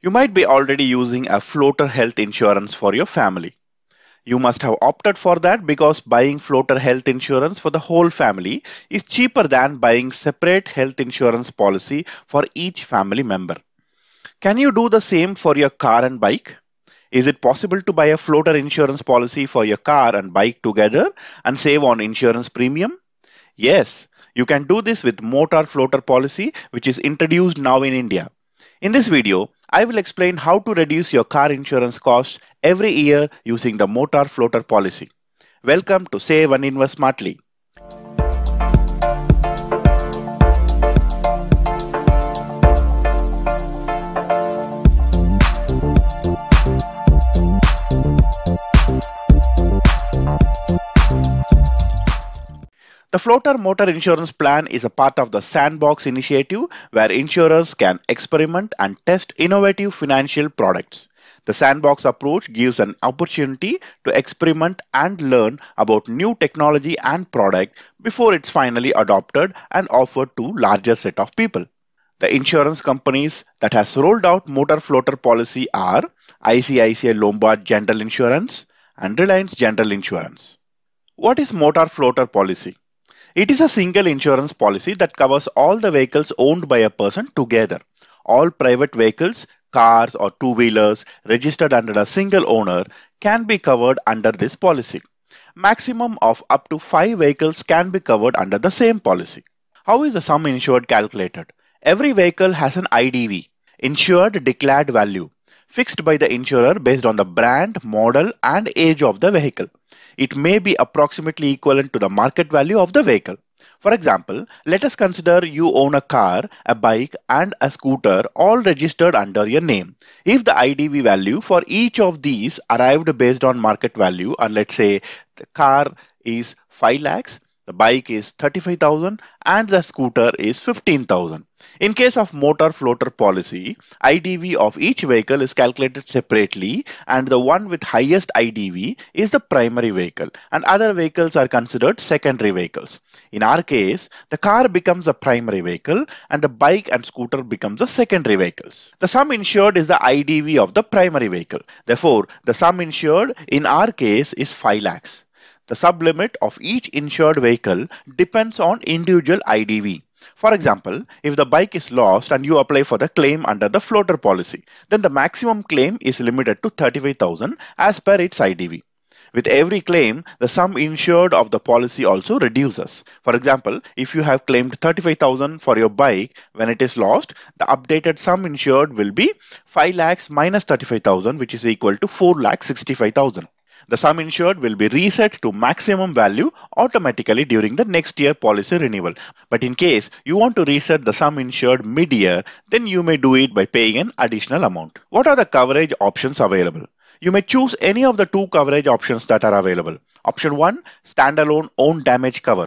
You might be already using a floater health insurance for your family. You must have opted for that because buying floater health insurance for the whole family is cheaper than buying separate health insurance policy for each family member. Can you do the same for your car and bike? Is it possible to buy a floater insurance policy for your car and bike together and save on insurance premium? Yes, you can do this with motor floater policy which is introduced now in India. In this video, I will explain how to reduce your car insurance costs every year using the Motor Floater policy. Welcome to Save and Invest Smartly. The floater motor insurance plan is a part of the Sandbox initiative where insurers can experiment and test innovative financial products. The sandbox approach gives an opportunity to experiment and learn about new technology and product before it's finally adopted and offered to larger set of people. The insurance companies that has rolled out motor floater policy are ICICI Lombard General Insurance and Reliance General Insurance. What is motor floater policy? It is a single insurance policy that covers all the vehicles owned by a person together. All private vehicles, cars or two-wheelers registered under a single owner can be covered under this policy. Maximum of up to 5 vehicles can be covered under the same policy. How is the sum insured calculated? Every vehicle has an IDV, insured declared value, fixed by the insurer based on the brand, model and age of the vehicle. It may be approximately equivalent to the market value of the vehicle. For example, let us consider you own a car, a bike, and a scooter all registered under your name. If the IDV value for each of these arrived based on market value, or let's say the car is 5 lakhs the bike is 35,000 and the scooter is 15,000. In case of motor floater policy, IDV of each vehicle is calculated separately and the one with highest IDV is the primary vehicle and other vehicles are considered secondary vehicles. In our case, the car becomes a primary vehicle and the bike and scooter becomes the secondary vehicles. The sum insured is the IDV of the primary vehicle. Therefore, the sum insured in our case is 5 lakhs. The sublimit of each insured vehicle depends on individual IDV. For example, if the bike is lost and you apply for the claim under the floater policy, then the maximum claim is limited to 35,000 as per its IDV. With every claim, the sum insured of the policy also reduces. For example, if you have claimed 35,000 for your bike when it is lost, the updated sum insured will be 5 lakhs minus 35,000 which is equal to 4 lakhs 65,000. The sum insured will be reset to maximum value automatically during the next year policy renewal. But in case you want to reset the sum insured mid-year, then you may do it by paying an additional amount. What are the coverage options available? You may choose any of the two coverage options that are available. Option 1, standalone own damage cover.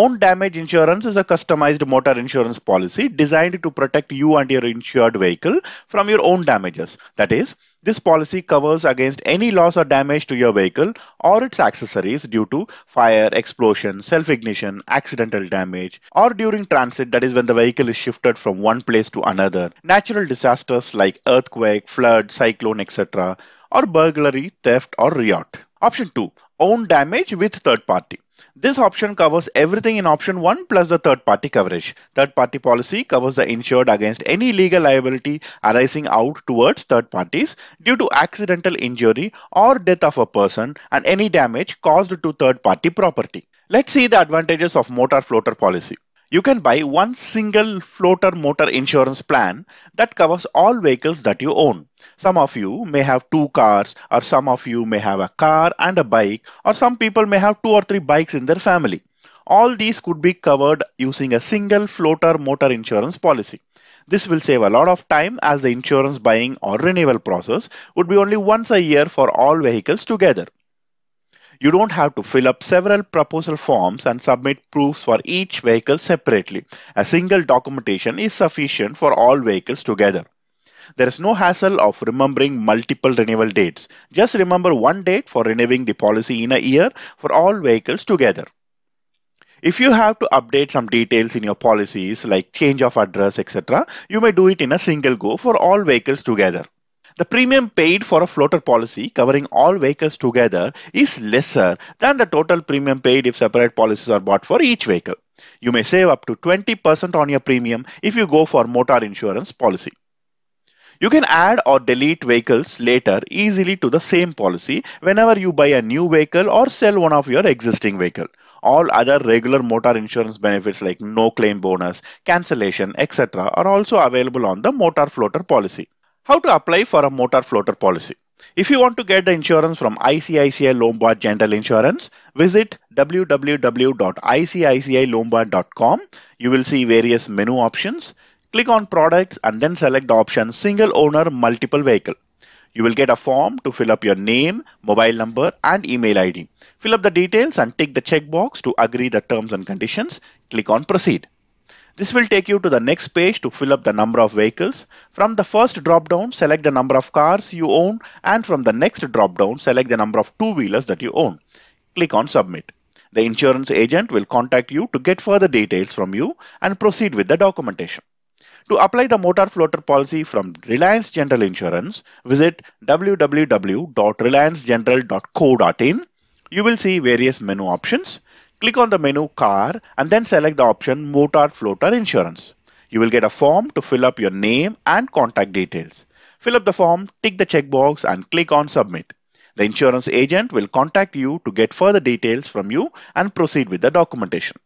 Own damage insurance is a customized motor insurance policy designed to protect you and your insured vehicle from your own damages. That is, this policy covers against any loss or damage to your vehicle or its accessories due to fire, explosion, self ignition, accidental damage, or during transit, that is when the vehicle is shifted from one place to another, natural disasters like earthquake, flood, cyclone, etc., or burglary, theft, or riot. Option 2 own damage with third party. This option covers everything in option 1 plus the third party coverage. Third party policy covers the insured against any legal liability arising out towards third parties due to accidental injury or death of a person and any damage caused to third party property. Let's see the advantages of motor floater policy. You can buy one single floater motor insurance plan that covers all vehicles that you own. Some of you may have two cars, or some of you may have a car and a bike, or some people may have two or three bikes in their family. All these could be covered using a single floater motor insurance policy. This will save a lot of time as the insurance buying or renewal process would be only once a year for all vehicles together. You don't have to fill up several proposal forms and submit proofs for each vehicle separately. A single documentation is sufficient for all vehicles together. There is no hassle of remembering multiple renewal dates. Just remember one date for renewing the policy in a year for all vehicles together. If you have to update some details in your policies like change of address, etc., you may do it in a single go for all vehicles together. The premium paid for a floater policy covering all vehicles together is lesser than the total premium paid if separate policies are bought for each vehicle. You may save up to 20% on your premium if you go for motor insurance policy. You can add or delete vehicles later easily to the same policy whenever you buy a new vehicle or sell one of your existing vehicle. All other regular motor insurance benefits like no claim bonus, cancellation, etc. are also available on the motor floater policy. How to apply for a motor floater policy. If you want to get the insurance from ICICI Lombard General Insurance, visit www.icicilombard.com. You will see various menu options. Click on products and then select the option single owner multiple vehicle. You will get a form to fill up your name, mobile number and email ID. Fill up the details and tick the checkbox to agree the terms and conditions. Click on proceed. This will take you to the next page to fill up the number of vehicles. From the first drop down, select the number of cars you own and from the next drop down, select the number of two wheelers that you own. Click on submit. The insurance agent will contact you to get further details from you and proceed with the documentation. To apply the motor floater policy from Reliance General Insurance, visit www.reliancegeneral.co.in. You will see various menu options. Click on the menu car and then select the option motor floater insurance. You will get a form to fill up your name and contact details. Fill up the form, tick the checkbox and click on submit. The insurance agent will contact you to get further details from you and proceed with the documentation.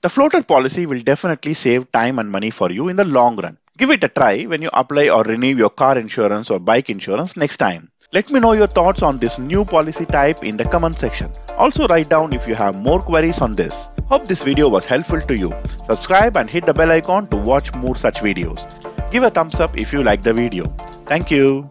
The floater policy will definitely save time and money for you in the long run. Give it a try when you apply or renew your car insurance or bike insurance next time. Let me know your thoughts on this new policy type in the comment section. Also write down if you have more queries on this. Hope this video was helpful to you. Subscribe and hit the bell icon to watch more such videos. Give a thumbs up if you like the video. Thank you.